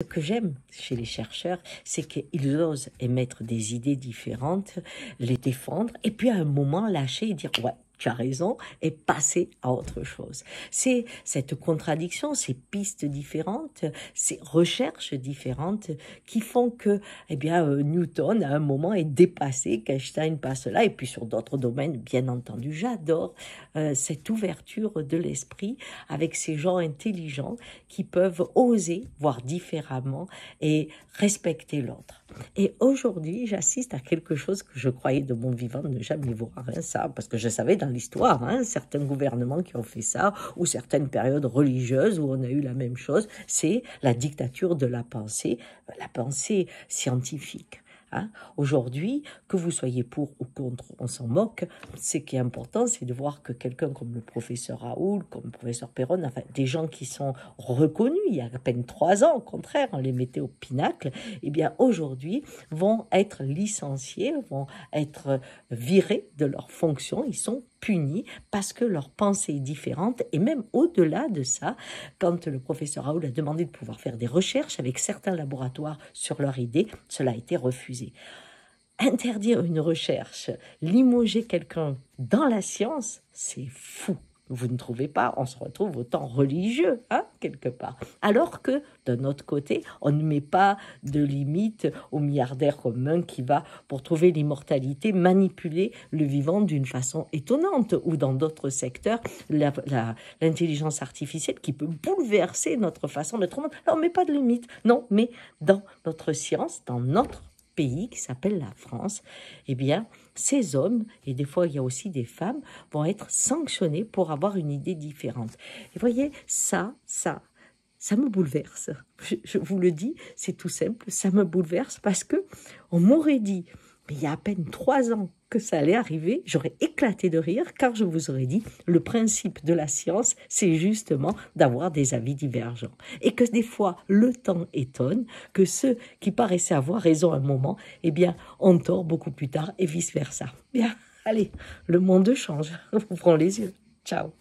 Ce que j'aime chez les chercheurs, c'est qu'ils osent émettre des idées différentes, les défendre, et puis à un moment lâcher et dire ouais, tu as raison, et passer à autre chose. C'est cette contradiction, ces pistes différentes, ces recherches différentes qui font que, eh bien, euh, Newton, à un moment, est dépassé, qu'Einstein passe là, et puis sur d'autres domaines, bien entendu. J'adore euh, cette ouverture de l'esprit avec ces gens intelligents qui peuvent oser voir différemment et respecter l'autre. Et aujourd'hui, j'assiste à quelque chose que je croyais de mon vivant ne jamais voir, rien hein, ça, parce que je savais dans l'histoire, hein, certains gouvernements qui ont fait ça, ou certaines périodes religieuses où on a eu la même chose, c'est la dictature de la pensée, la pensée scientifique. Hein. Aujourd'hui, que vous soyez pour ou contre, on s'en moque. Ce qui est important, c'est de voir que quelqu'un comme le professeur Raoul, comme le professeur Perron, enfin, des gens qui sont reconnus il y a à peine trois ans, au contraire, on les mettait au pinacle, et eh bien aujourd'hui vont être licenciés, vont être virés de leurs fonctions. Ils sont punis parce que leur pensée est différente et même au-delà de ça, quand le professeur Raoul a demandé de pouvoir faire des recherches avec certains laboratoires sur leur idée, cela a été refusé. Interdire une recherche, limoger quelqu'un dans la science, c'est fou. Vous ne trouvez pas On se retrouve autant religieux, hein, quelque part. Alors que, d'un autre côté, on ne met pas de limite au milliardaire commun qui va, pour trouver l'immortalité, manipuler le vivant d'une façon étonnante, ou dans d'autres secteurs, l'intelligence artificielle qui peut bouleverser notre façon d'être. On ne met pas de limite. Non, mais dans notre science, dans notre pays qui s'appelle la France, eh bien, ces hommes, et des fois il y a aussi des femmes, vont être sanctionnés pour avoir une idée différente. Et voyez, ça, ça, ça me bouleverse. Je, vous le dis, c'est tout simple, ça me bouleverse parce que on m'aurait dit, mais il y a à peine trois ans que ça allait arriver, j'aurais éclaté de rire car je vous aurais dit le principe de la science, c'est justement d'avoir des avis divergents. Et que des fois, le temps étonne, que ceux qui paraissaient avoir raison à un moment, eh bien, ont tort beaucoup plus tard et vice-versa. Bien, allez, le monde change. Vous les yeux. Ciao.